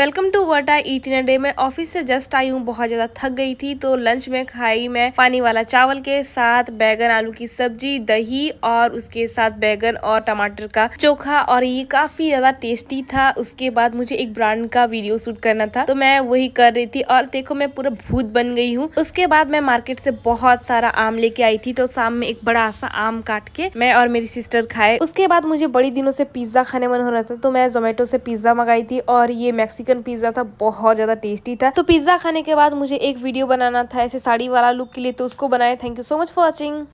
welcome to what I eat in day मैं office से just आई हूँ बहुत ज़्यादा थक गई थी तो लंच में खाई मैं पानी वाला चावल के साथ बैगन आलू की सब्जी दही और उसके साथ बैगन और टमाटर का चोखा और ये काफ़ी ज़्यादा टेस्टी था उसके बाद मुझे एक ब्रांड का वीडियो शूट करना था तो मैं वही कर रही थी और देखो मैं पूरा भूत बन गई हूँ उसके बाद मैं मार्केट से बहुत सारा आम लेके आई थी तो शाम में एक बड़ा सा आम काट के मैं और मेरी सिस्टर खाए उसके बाद मुझे बड़ी दिनों से पिज्ज़ा खाने मन हो रहा था तो मैं जोमेटो से पिज्ज़ा मंगाई थी और ये मैक्सिको चिकन पिज्ज़ा था बहुत ज़्यादा टेस्टी था तो पिज़्ज़ा खाने के बाद मुझे एक वीडियो बनाना था ऐसे साड़ी वाला लुक के लिए तो उसको बनाए thank you so much for watching